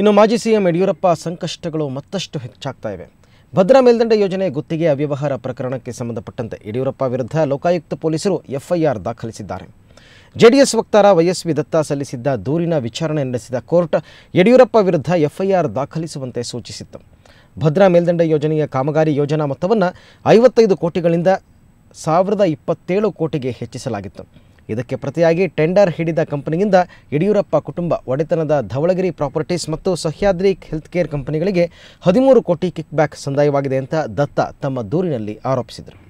ಇನ್ನು ಮಾಜಿ ಸಿಎಂ ಯಡಿಯೂರಪ್ಪ ಸಂಕಷ್ಟಗಳು ಮತ್ತಷ್ಟು ಹೆಚ್ಚಾಗ್ತಾ ಇವೆ ಭದ್ರಾ ಮೇಲ್ದಂಡೆ ಯೋಜನೆ ಗುತ್ತಿಗೆ ಅವ್ಯವಹಾರ ಪ್ರಕರಣಕ್ಕೆ ಸಂಬಂಧಪಟ್ಟಂತೆ ಯಡಿಯೂರಪ್ಪ ವಿರುದ್ಧ ಲೋಕಾಯುಕ್ತ ಪೊಲೀಸರು ಎಫ್ಐಆರ್ ದಾಖಲಿಸಿದ್ದಾರೆ ಜೆಡಿಎಸ್ ವಕ್ತಾರ ವೈಎಸ್ವಿ ದತ್ತ ಸಲ್ಲಿಸಿದ್ದ ದೂರಿನ ವಿಚಾರಣೆ ನಡೆಸಿದ ಕೋರ್ಟ್ ಯಡಿಯೂರಪ್ಪ ವಿರುದ್ಧ ಎಫ್ಐಆರ್ ದಾಖಲಿಸುವಂತೆ ಸೂಚಿಸಿತ್ತು ಭದ್ರಾ ಮೇಲ್ದಂಡೆ ಯೋಜನೆಯ ಕಾಮಗಾರಿ ಯೋಜನಾ ಮೊತ್ತವನ್ನು ಐವತ್ತೈದು ಕೋಟಿಗಳಿಂದ ಸಾವಿರದ ಇಪ್ಪತ್ತೇಳು ಕೋಟಿಗೆ ಹೆಚ್ಚಿಸಲಾಗಿತ್ತು ಇದಕ್ಕೆ ಪ್ರತಿಯಾಗಿ ಟೆಂಡರ್ ಹಿಡಿದ ಕಂಪನಿಯಿಂದ ಯಡಿಯೂರಪ್ಪ ಕುಟುಂಬ ಒಡೆತನದ ಧವಳಗಿರಿ ಪ್ರಾಪರ್ಟೀಸ್ ಮತ್ತು ಸಹ್ಯಾದ್ರಿ ಹೆಲ್ತ್ ಕೇರ್ ಕಂಪನಿಗಳಿಗೆ ಹದಿಮೂರು ಕೋಟಿ ಕಿಕ್ಬ್ಯಾಕ್ ಸಂದಾಯವಾಗಿದೆ ಅಂತ ದತ್ತ ತಮ್ಮ ದೂರಿನಲ್ಲಿ ಆರೋಪಿಸಿದರು